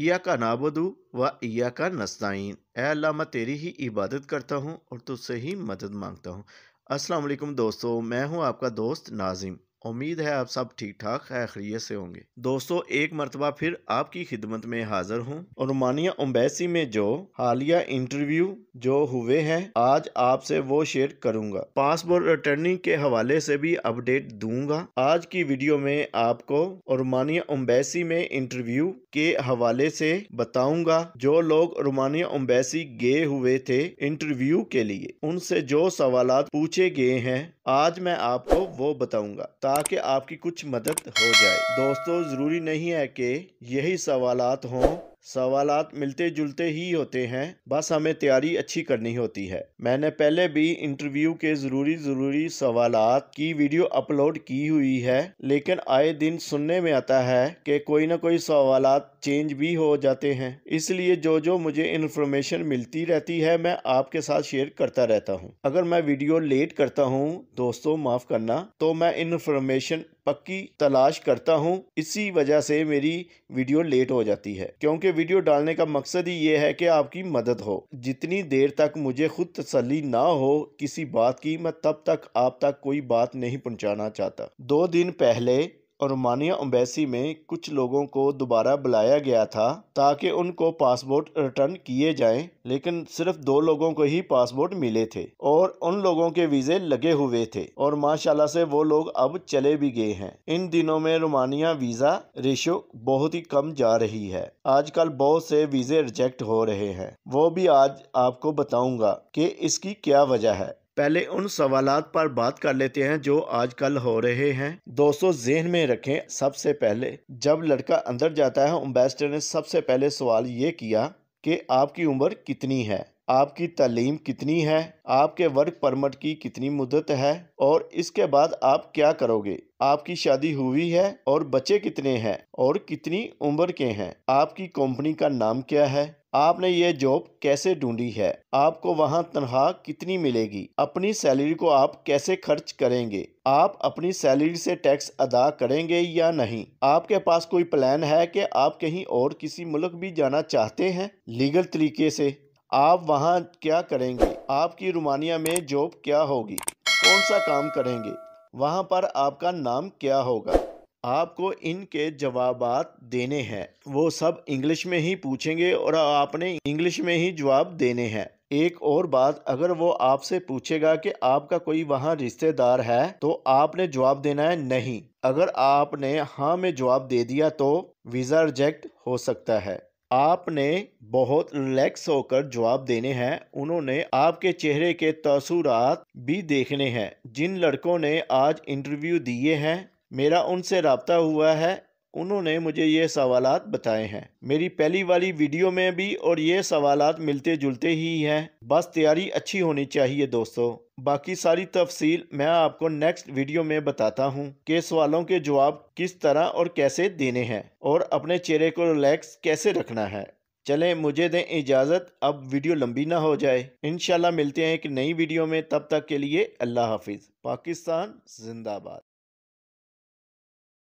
ईया का नाबदू व ईया का नस्ताइन ए अल्लाह मैं तेरी ही इबादत करता हूँ और तुझसे ही मदद मांगता हूँ अस्सलाम वालेकुम दोस्तों मैं हूँ आपका दोस्त नाजिम उम्मीद है आप सब ठीक ठाक खैरियत से होंगे दोस्तों एक मरतबा फिर आपकी खिदमत में हाजिर हूँ और रोमानिया अम्बेसी में जो हालिया इंटरव्यू जो हुए हैं आज आपसे वो शेयर करूँगा पासपोर्ट अटर्नी के हवाले से भी अपडेट दूंगा आज की वीडियो में आपको रोमानिया अम्बेसी में इंटरव्यू के हवाले से बताऊंगा जो लोग रोमानिया अम्बेसी गए हुए थे इंटरव्यू के लिए उनसे जो सवाल पूछे गए हैं आज मैं आपको वो बताऊंगा ताकि आपकी कुछ मदद हो जाए दोस्तों ज़रूरी नहीं है कि यही सवालात हों सवाल मिलते जुलते ही होते हैं बस हमें तैयारी अच्छी करनी होती है मैंने पहले भी इंटरव्यू के ज़रूरी ज़रूरी सवाल की वीडियो अपलोड की हुई है लेकिन आए दिन सुनने में आता है कि कोई ना कोई सवाल चेंज भी हो जाते हैं इसलिए जो जो मुझे इन्फॉर्मेशन मिलती रहती है मैं आपके साथ शेयर करता रहता हूँ अगर मैं वीडियो लेट करता हूँ दोस्तों माफ़ करना तो मैं इन्फॉर्मेशन पक्की तलाश करता हूँ इसी वजह से मेरी वीडियो लेट हो जाती है क्योंकि वीडियो डालने का मकसद ही ये है कि आपकी मदद हो जितनी देर तक मुझे खुद तसली ना हो किसी बात की मैं तब तक आप तक कोई बात नहीं पहुँचाना चाहता दो दिन पहले रोमानिया अम्बेसी में कुछ लोगों को दोबारा बुलाया गया था ताकि उनको पासपोर्ट रिटर्न किए जाएं लेकिन सिर्फ दो लोगों को ही पासपोर्ट मिले थे और उन लोगों के वीज़े लगे हुए थे और माशाल्लाह से वो लोग अब चले भी गए हैं इन दिनों में रोमानिया वीज़ा रेशो बहुत ही कम जा रही है आजकल बहुत से वीज़े रिजेक्ट हो रहे हैं वो भी आज आपको बताऊंगा की इसकी क्या वजह है पहले उन सवाल पर बात कर लेते हैं जो आजकल हो रहे हैं दोस्तों जहन में रखें सबसे पहले जब लड़का अंदर जाता है एम्बेसडर ने सबसे पहले सवाल ये किया कि आपकी उम्र कितनी है आपकी तलीम कितनी है आपके वर्क परमिट की कितनी मुद्दत है और इसके बाद आप क्या करोगे आपकी शादी हुई है और बच्चे कितने हैं और कितनी उम्र के हैं आपकी कंपनी का नाम क्या है आपने ये जॉब कैसे ढूंढी है आपको वहाँ तनख्वाह कितनी मिलेगी अपनी सैलरी को आप कैसे खर्च करेंगे आप अपनी सैलरी से टैक्स अदा करेंगे या नहीं आपके पास कोई प्लान है कि आप कहीं और किसी मुल्क भी जाना चाहते हैं लीगल तरीके से आप वहाँ क्या करेंगे आपकी रोमानिया में जॉब क्या होगी कौन सा काम करेंगे वहाँ पर आपका नाम क्या होगा आपको इनके जवाबात देने हैं वो सब इंग्लिश में ही पूछेंगे और आपने इंग्लिश में ही जवाब देने हैं एक और बात अगर वो आपसे पूछेगा कि आपका कोई वहाँ रिश्तेदार है तो आपने जवाब देना है नहीं अगर आपने हाँ में जवाब दे दिया तो वीज़ा रिजेक्ट हो सकता है आपने बहुत रिलैक्स होकर जवाब देने हैं उन्होंने आपके चेहरे के तसुरात भी देखने हैं जिन लड़कों ने आज इंटरव्यू दिए हैं मेरा उनसे रबता हुआ है उन्होंने मुझे ये सवाल बताए हैं मेरी पहली वाली वीडियो में भी और ये सवाल मिलते जुलते ही हैं बस तैयारी अच्छी होनी चाहिए दोस्तों बाकी सारी तफसील मैं आपको नेक्स्ट वीडियो में बताता हूँ कि सवालों के जवाब किस तरह और कैसे देने हैं और अपने चेहरे को रिलैक्स कैसे रखना है चलें मुझे दें इजाज़त अब वीडियो लंबी ना हो जाए इन मिलते हैं एक नई वीडियो में तब तक के लिए अल्लाह हाफिज़ पाकिस्तान जिंदाबाद